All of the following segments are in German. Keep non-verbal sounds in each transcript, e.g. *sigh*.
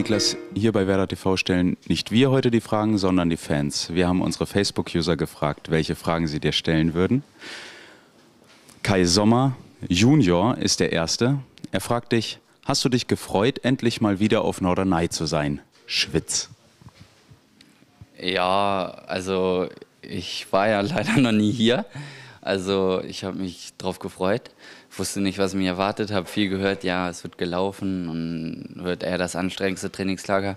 Niklas, hier bei Werder TV stellen nicht wir heute die Fragen, sondern die Fans. Wir haben unsere Facebook-User gefragt, welche Fragen sie dir stellen würden. Kai Sommer Junior ist der Erste. Er fragt dich, hast du dich gefreut, endlich mal wieder auf Norderney zu sein? Schwitz. Ja, also ich war ja *laughs* leider noch nie hier. Also ich habe mich drauf gefreut, wusste nicht, was mich erwartet, habe viel gehört, ja, es wird gelaufen und wird eher das anstrengendste Trainingslager.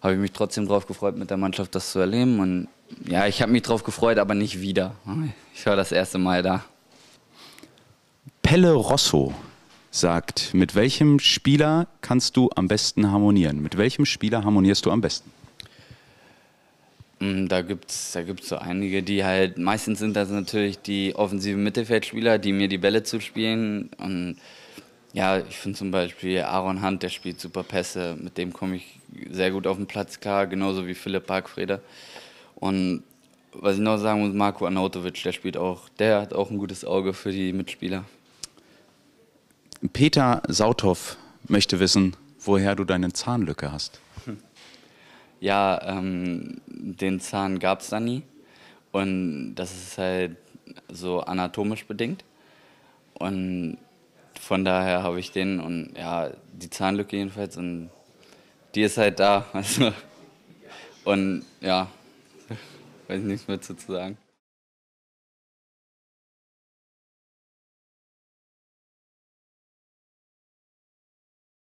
Habe ich mich trotzdem drauf gefreut, mit der Mannschaft das zu erleben und ja, ich habe mich drauf gefreut, aber nicht wieder. Ich war das erste Mal da. Pelle Rosso sagt, mit welchem Spieler kannst du am besten harmonieren? Mit welchem Spieler harmonierst du am besten? Mm, da gibt es da gibt's so einige, die halt, meistens sind das natürlich die offensiven Mittelfeldspieler, die mir die Bälle zuspielen. Und ja, ich finde zum Beispiel Aaron Hunt, der spielt super Pässe, mit dem komme ich sehr gut auf den Platz klar, genauso wie Philipp Parkfreder. Und was ich noch sagen muss, Marco Anautovic, der spielt auch, der hat auch ein gutes Auge für die Mitspieler. Peter Sauthoff möchte wissen, woher du deine Zahnlücke hast ja, ähm, den Zahn gab es da nie. Und das ist halt so anatomisch bedingt. Und von daher habe ich den und ja, die Zahnlücke jedenfalls. Und die ist halt da. *laughs* Also, und ja, weiß nichts mehr zu sagen.